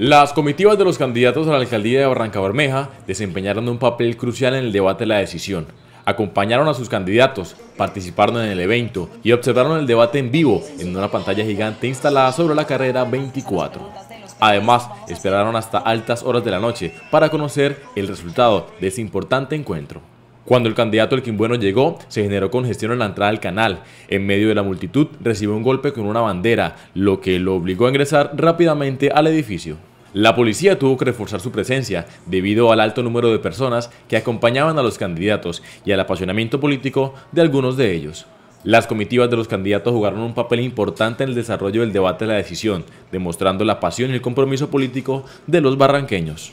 Las comitivas de los candidatos a la alcaldía de Barranca Bermeja desempeñaron un papel crucial en el debate de la decisión. Acompañaron a sus candidatos, participaron en el evento y observaron el debate en vivo en una pantalla gigante instalada sobre la carrera 24. Además, esperaron hasta altas horas de la noche para conocer el resultado de ese importante encuentro. Cuando el candidato El Quimbueno llegó, se generó congestión en la entrada del canal. En medio de la multitud, recibió un golpe con una bandera, lo que lo obligó a ingresar rápidamente al edificio. La policía tuvo que reforzar su presencia debido al alto número de personas que acompañaban a los candidatos y al apasionamiento político de algunos de ellos. Las comitivas de los candidatos jugaron un papel importante en el desarrollo del debate de la decisión, demostrando la pasión y el compromiso político de los barranqueños.